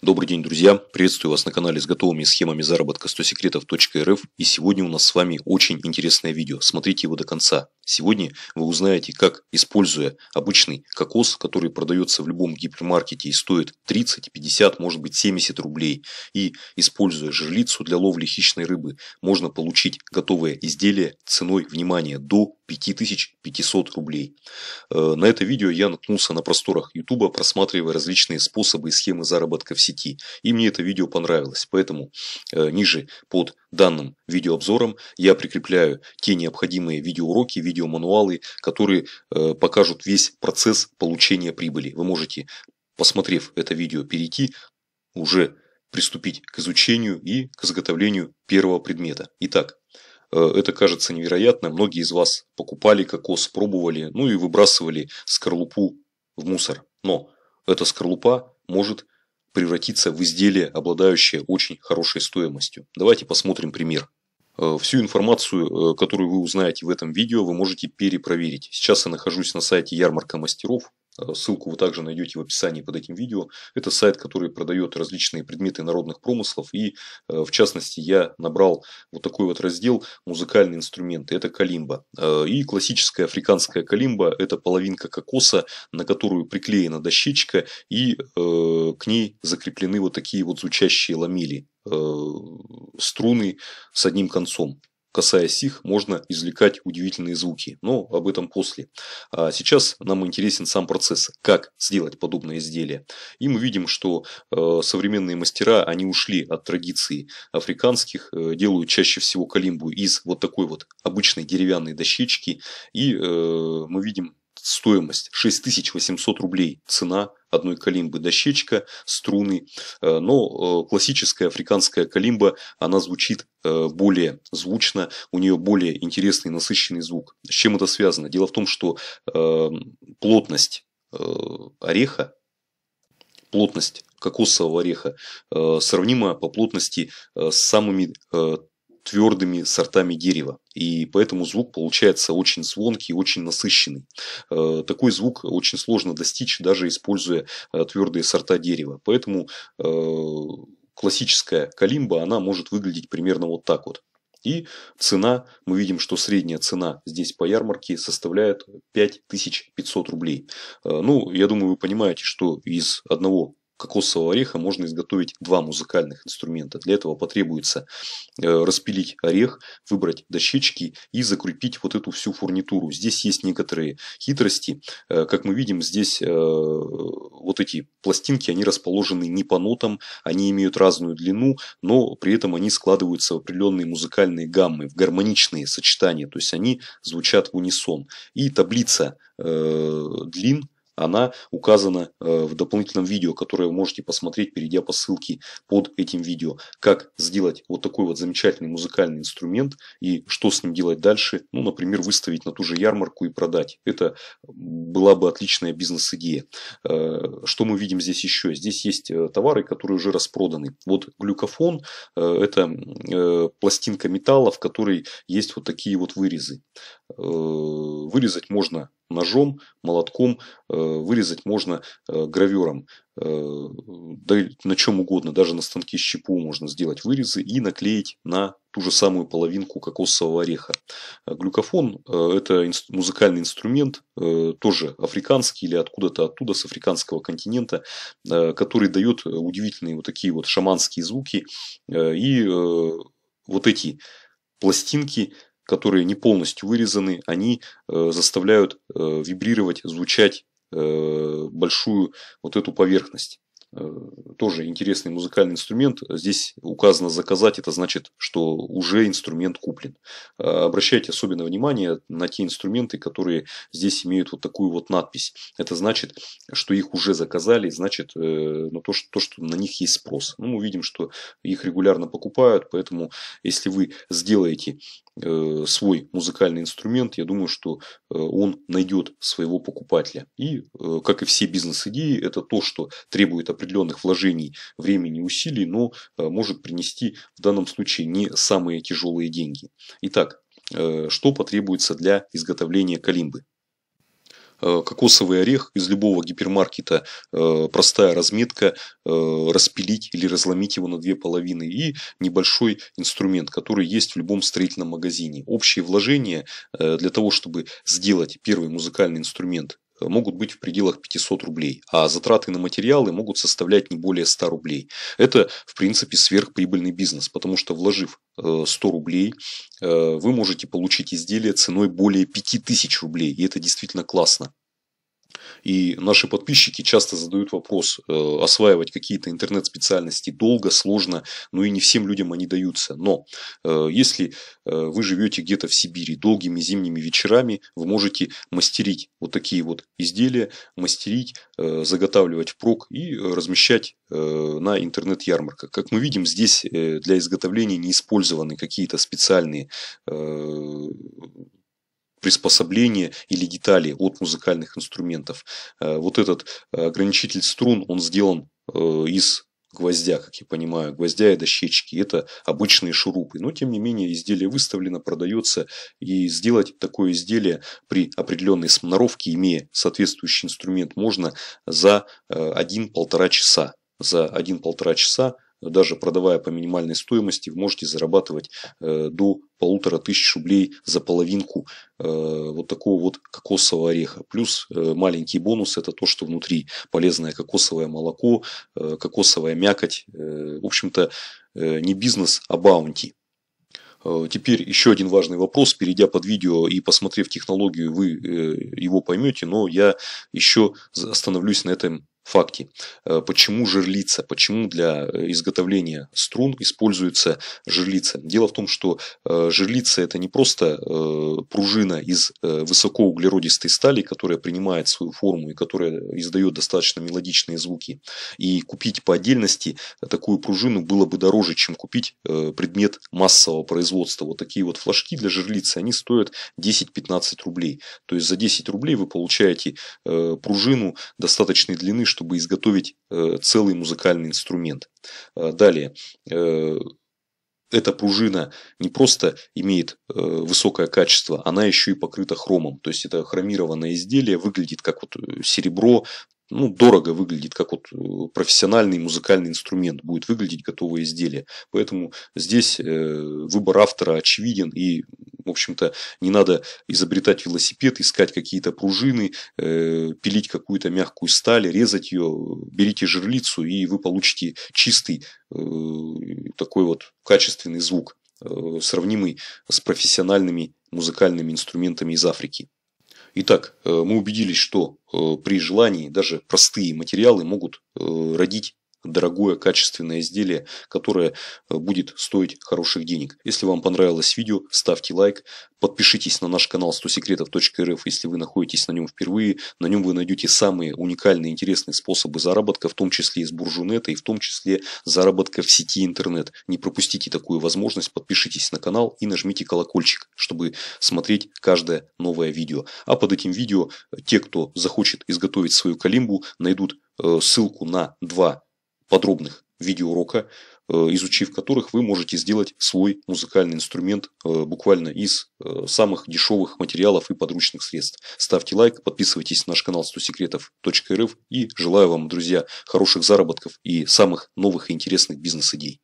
Добрый день, друзья! Приветствую вас на канале с готовыми схемами заработка 100 секретов.рф и сегодня у нас с вами очень интересное видео, смотрите его до конца. Сегодня вы узнаете, как, используя обычный кокос, который продается в любом гипермаркете и стоит 30, 50, может быть 70 рублей, и используя жерлицу для ловли хищной рыбы, можно получить готовое изделие ценой, внимания до 5500 рублей. Э, на это видео я наткнулся на просторах YouTube, просматривая различные способы и схемы заработка в сети сети. И мне это видео понравилось, поэтому э, ниже под данным видеообзором я прикрепляю те необходимые видеоуроки, видеомануалы, которые э, покажут весь процесс получения прибыли. Вы можете, посмотрев это видео, перейти уже приступить к изучению и к изготовлению первого предмета. Итак, э, это кажется невероятно. Многие из вас покупали кокос, пробовали, ну и выбрасывали скорлупу в мусор. Но эта скорлупа может превратиться в изделие, обладающее очень хорошей стоимостью. Давайте посмотрим пример. Э, всю информацию, э, которую вы узнаете в этом видео, вы можете перепроверить. Сейчас я нахожусь на сайте ярмарка мастеров. А, ссылку вы также найдете в описании под этим видео. Это сайт, который продает различные предметы народных промыслов. И э, в частности я набрал вот такой вот раздел «Музыкальные инструменты». Это калимба. Э, и классическая африканская калимба – это половинка кокоса, на которую приклеена дощечка и э, к ней закреплены вот такие вот звучащие ламели струны с одним концом. Касаясь их, можно извлекать удивительные звуки, но об этом после. А сейчас нам интересен сам процесс, как сделать подобное изделие. И мы видим, что э, современные мастера, они ушли от традиции африканских, э, делают чаще всего калимбу из вот такой вот обычной деревянной дощечки. И э, мы видим Стоимость 6800 рублей. Цена одной калимбы дощечка, струны. Э, но э, классическая африканская калимба, она звучит э, более звучно, у нее более интересный насыщенный звук. С чем это связано? Дело в том, что эм, плотность ореха, плотность кокосового ореха сравнима по плотности с самыми твердыми сортами дерева. И поэтому звук получается очень звонкий, очень насыщенный. Э, такой звук очень сложно достичь, даже используя э, твердые сорта дерева. Поэтому э, классическая калимба, она может выглядеть примерно вот так вот. И цена, мы видим, что средняя цена здесь по ярмарке составляет 5500 рублей. Ну, я думаю, вы понимаете, что из одного кокосового ореха можно изготовить два музыкальных инструмента. Для этого потребуется э, распилить орех, выбрать дощечки и закрепить вот эту всю фурнитуру. Здесь есть некоторые хитрости. Э, как мы видим, здесь э, вот эти пластинки, они расположены не по нотам, они имеют разную длину, но при этом они складываются в определенные музыкальные гаммы, в гармоничные сочетания, то есть они звучат в унисон. И таблица длин она указана э, в дополнительном видео, которое вы можете посмотреть, перейдя по ссылке под этим видео. Как сделать вот такой вот замечательный музыкальный инструмент и что с ним делать дальше. Ну, например, выставить на ту же ярмарку и продать. Это была бы отличная бизнес-идея. Э, что мы видим здесь еще? Здесь есть э, товары, которые уже распроданы. Вот глюкофон – это пластинка металла, в которой есть вот такие вот вырезы. Вырезать можно ножом, молотком, э, вырезать можно э, гравером, э, да, на чем угодно, даже на станке с ЧПУ можно сделать вырезы и наклеить на ту же самую половинку кокосового ореха. Глюкофон – это музыкальный инструмент, тоже африканский или откуда-то оттуда, с африканского континента, который дает удивительные вот такие вот шаманские звуки. И вот эти пластинки – которые не полностью вырезаны, они э, заставляют э, вибрировать, звучать э, большую вот эту поверхность. Э, тоже интересный музыкальный инструмент. Здесь указано заказать, это значит, что уже инструмент куплен. Э, обращайте особенно внимание на те инструменты, которые здесь имеют вот такую вот надпись. Это значит, что их уже заказали, значит, э, на ну, то, что, то, что на них есть спрос. Ну, мы видим, что их регулярно покупают, поэтому если вы сделаете свой музыкальный инструмент, я думаю, что он найдет своего покупателя. И, как и все бизнес-идеи, это то, что требует определенных вложений времени и усилий, но э, может принести в данном случае не самые тяжелые деньги. Итак, э, что потребуется для изготовления калимбы? Э, кокосовый орех из любого гипермаркета, простая разметка, распилить или разломить его на две половины и небольшой инструмент, который есть в любом строительном магазине. Общие вложения для того, чтобы сделать первый музыкальный инструмент Э, могут быть в пределах 500 рублей, а затраты на материалы могут составлять не более 100 рублей. Это, в принципе, сверхприбыльный бизнес, потому что вложив 100 э, рублей, э, вы можете получить изделие ценой более 5000 рублей, и это действительно классно. И наши подписчики часто задают вопрос, э, осваивать какие-то интернет-специальности долго, сложно, но и не всем людям они даются. Но э, если э, вы живете где-то в Сибири долгими зимними вечерами, вы можете мастерить вот такие вот изделия, мастерить, заготавливать впрок и размещать на интернет-ярмарках. Как мы видим, здесь для изготовления не использованы какие-то специальные приспособления или детали от музыкальных инструментов. Э, вот этот э, ограничитель струн, он сделан э, из гвоздя, как я понимаю, гвоздя и дощечки. Это обычные шурупы. Но, тем не менее, изделие выставлено, продается. И сделать такое изделие при определенной сноровке, имея соответствующий инструмент, можно за 1-1,5 часа. За 1-1,5 часа даже продавая по минимальной стоимости, вы можете зарабатывать э, до полутора тысяч рублей за половинку э, вот такого вот кокосового ореха. Плюс э, маленький бонус – это то, что внутри полезное кокосовое молоко, кокосовая мякоть. В общем-то, не бизнес, а баунти. Теперь еще один важный вопрос. Перейдя под видео и посмотрев технологию, вы его поймете, но я еще остановлюсь на этом факти. Э, почему жерлица? Почему для э, изготовления струн используется жерлица? Дело в том, что э, жерлица это не просто пружина из высокоуглеродистой стали, которая принимает свою форму и которая издает достаточно мелодичные звуки. И купить по отдельности такую пружину было бы дороже, чем купить предмет массового производства. Вот такие вот флажки для жерлицы, они стоят 10-15 рублей. То есть за 10 рублей вы получаете пружину достаточной длины, чтобы чтобы изготовить э, целый музыкальный инструмент. Э, далее, э, эта пружина не просто имеет высокое качество, она еще и покрыта хромом. То есть это хромированное изделие выглядит как вот серебро, ну, дорого выглядит, как вот э, профессиональный музыкальный инструмент будет выглядеть готовое изделие. Поэтому здесь э, выбор автора очевиден и, в общем-то, не надо изобретать велосипед, искать какие-то пружины, э, пилить какую-то мягкую сталь, резать ее. Берите жерлицу и вы получите чистый такой вот качественный звук, сравнимый с профессиональными музыкальными инструментами из Африки. Итак, э, мы убедились, что э, при желании даже простые материалы могут э, родить дорогое качественное изделие, которое э, будет стоить хороших денег. Если вам понравилось видео, ставьте лайк, подпишитесь на наш канал 100 секретов.рф, если вы находитесь на нем впервые. На нем вы найдете самые уникальные интересные способы заработка, в том числе из буржунета и в том числе заработка в сети интернет. Не пропустите такую возможность, подпишитесь на канал и нажмите колокольчик, чтобы смотреть каждое новое видео. А под этим видео э, те, кто захочет изготовить свою калимбу, найдут э, ссылку на два подробных видеоурока, э, изучив которых вы можете сделать свой музыкальный инструмент э, буквально из э, самых дешевых материалов и подручных средств. Ставьте лайк, подписывайтесь на наш канал 100 секретов.рф и желаю вам, друзья, хороших заработков и самых новых и интересных бизнес-идей.